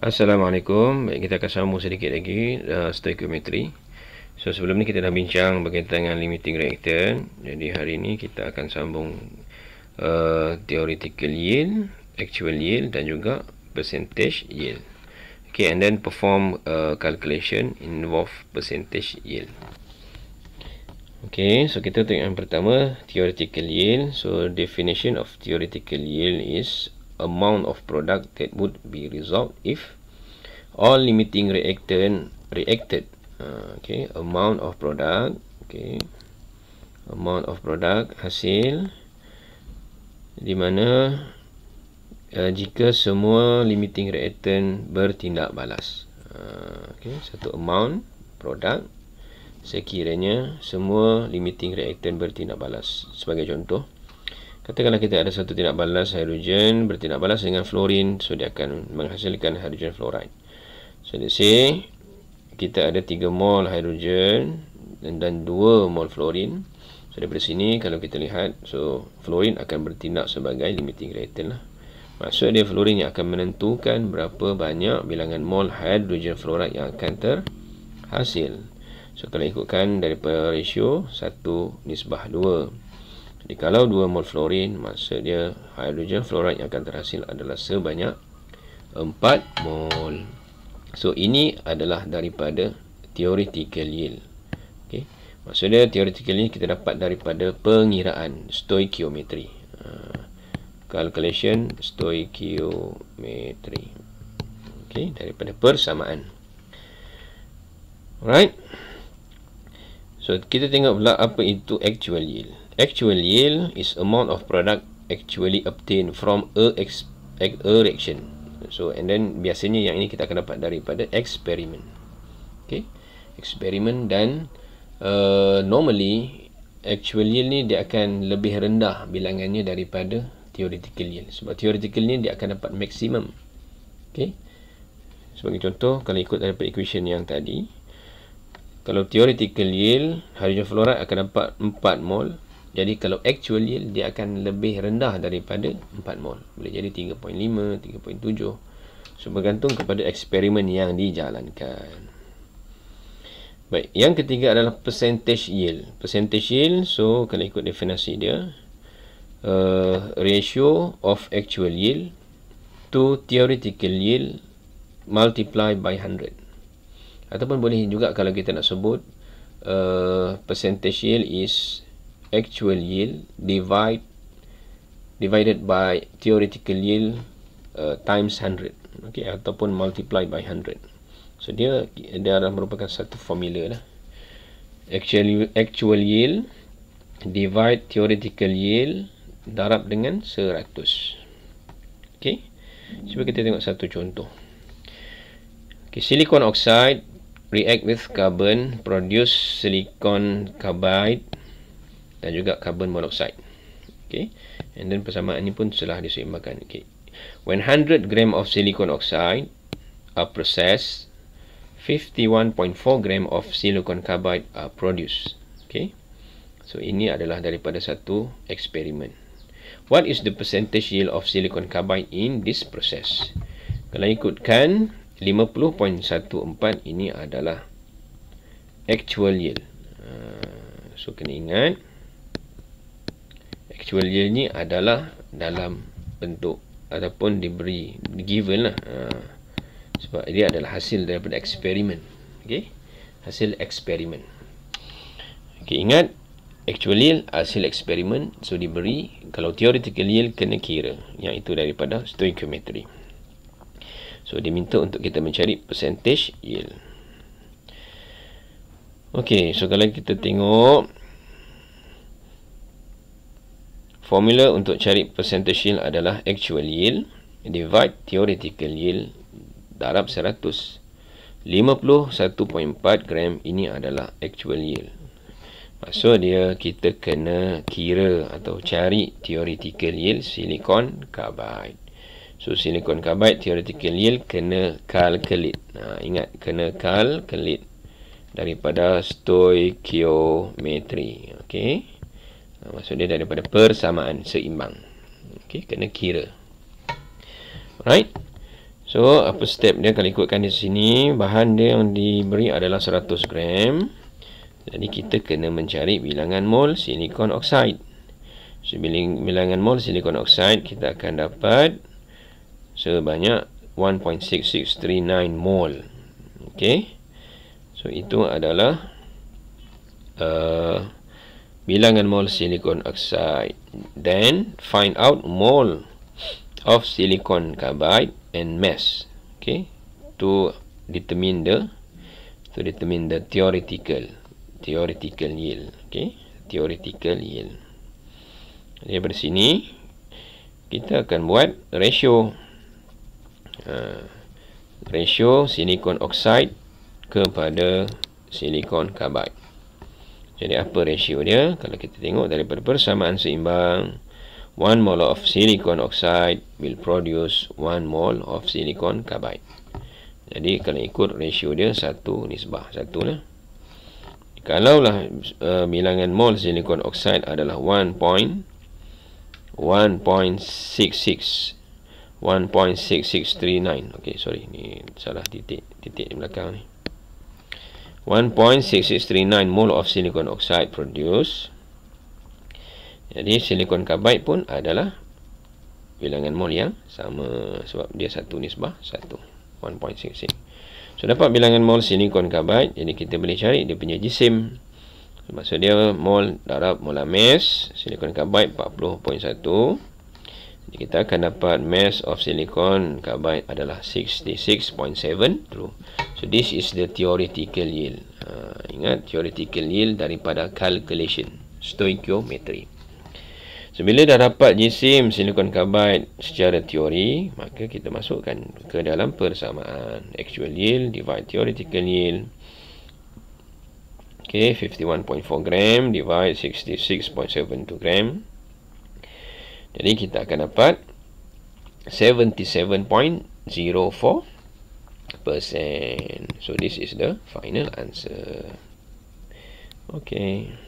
Assalamualaikum. Baik kita akan sambung sedikit lagi uh, stoichiometry. So sebelum ni kita dah bincang berkaitan dengan limiting reactant. Jadi hari ini kita akan sambung uh, theoretical yield, actual yield dan juga percentage yield. Okay and then perform uh, calculation involve percentage yield. Okay, so kita tengok yang pertama theoretical yield. So definition of theoretical yield is amount of product that would be resolved if all limiting reactant reacted uh, okay amount of product okay amount of product hasil di mana uh, jika semua limiting reactant bertindak balas uh, okay satu amount product sekiranya semua limiting reactant bertindak balas sebagai contoh Katakanlah kita ada satu tindak balas hidrogen bertindak balas dengan fluorin so dia akan menghasilkan hidrogen fluoride. So let's say kita ada 3 mol hidrogen dan dan 2 mol fluorin. So daripada sini kalau kita lihat so fluorin akan bertindak sebagai limiting reactant lah. Maksud dia fluorin yang akan menentukan berapa banyak bilangan mol hidrogen fluoride yang akan terhasil. So kalau ikutkan daripada ratio 1 nisbah 2. Jadi kalau 2 mol fluorin maksud dia hydrogen fluoride yang akan terhasil adalah sebanyak 4 mol. So ini adalah daripada theoretical yield. Okey. Maksudnya theoretical yield kita dapat daripada pengiraan stoichiometry. Uh, calculation stoichiometry. Okey, daripada persamaan. Alright. So kita tengok pula apa itu actual yield. Actual yield is amount of product actually obtained from a, a reaction. So, and then biasanya yang ini kita akan dapat daripada eksperimen. Okay. Eksperimen dan uh, normally actual yield ni dia akan lebih rendah bilangannya daripada theoretical yield. Sebab theoretical ni dia akan dapat maksimum. Okay. Sebagai contoh, kalau ikut daripada equation yang tadi. Kalau theoretical yield, hydrogen fluoride akan dapat 4 mol. Jadi kalau actual yield dia akan lebih rendah daripada 4 mol. Boleh jadi 3.5, 3.7. So bergantung kepada eksperimen yang dijalankan. Baik, yang ketiga adalah percentage yield. Percentage yield, so kena ikut definasi dia. Uh, ratio of actual yield to theoretical yield multiply by 100. Ataupun boleh juga kalau kita nak sebut uh, percentage yield is actual yield divide divided by theoretical yield uh, times 100 okey ataupun multiplied by 100 so dia dia adalah merupakan satu formula lah actual actual yield divide theoretical yield darab dengan 100 okey cuba kita tengok satu contoh okey silicon oxide react with carbon produce silicon carbide dan juga karbon monoksida. Okay. And then persamaan ini pun telah diseimbangkan. Okay. When 100 gram of silicon oxide are processed, 51.4 gram of silicon carbide are produced. Okay. So ini adalah daripada satu eksperimen. What is the percentage yield of silicon carbide in this process? Kalau ikutkan 50.14 ini adalah actual yield. Uh, so kena ingat 50.14 kecualian ni adalah dalam bentuk ataupun diberi given lah ha. sebab dia adalah hasil daripada eksperimen okey hasil eksperimen okey ingat actually hasil eksperimen so diberi kalau theoretically kena kira yang itu daripada stoichiometry so diminta untuk kita mencari percentage yield okey so kalau kita tengok formula untuk cari percentage yield adalah actual yield divide theoretical yield darab 100 51.4 gram ini adalah actual yield maksud dia kita kena kira atau cari theoretical yield silikon carbide so silikon carbide theoretical yield kena calculate nah, ha, ingat kena calculate daripada stoichiometry Okay. Ha, maksudnya daripada persamaan seimbang. Okey, kena kira. Alright. So, apa step dia kalau ikutkan di sini, bahan dia yang diberi adalah 100 gram. Jadi, kita kena mencari bilangan mol silikon oxide. So, bilangan mol silikon oxide, kita akan dapat sebanyak 1.6639 mol. Okey. So, itu adalah... Uh, bilangan mol silikon oxide. Then find out mol of silicon carbide and mass. Okay, to determine the to determine the theoretical theoretical yield. Okay, theoretical yield. Dari sini kita akan buat ratio uh, ratio silicon oxide kepada silicon carbide. Jadi apa ratio dia? Kalau kita tengok daripada persamaan seimbang, one mole of silicon oxide will produce one mole of silicon carbide. Jadi kalau ikut ratio dia 1 nisbah, satu lah. Kalaulah uh, bilangan mole silicon oxide adalah one one one point point point six six six six three nine. Okay, sorry, ni salah titik, titik di belakang ni. 1.6639 mole of silicon oxide produce. Jadi silicon carbide pun adalah bilangan mole yang sama sebab dia satu nisbah satu 1.66. So dapat bilangan mole silicon carbide jadi kita boleh cari dia punya jisim. Maksud dia mole darab molar mass silicon carbide 40.1. Jadi kita akan dapat mass of silicon carbide adalah 66.7 true. So this is the theoretical yield. Uh, ingat theoretical yield daripada calculation stoichiometry. So bila dah dapat jisim silikon karbide secara teori, maka kita masukkan ke dalam persamaan actual yield divide theoretical yield. Okay, 51.4 gram divide 66.72 gram. Jadi kita akan dapat 77.04 percent. So this is the final answer. Okay.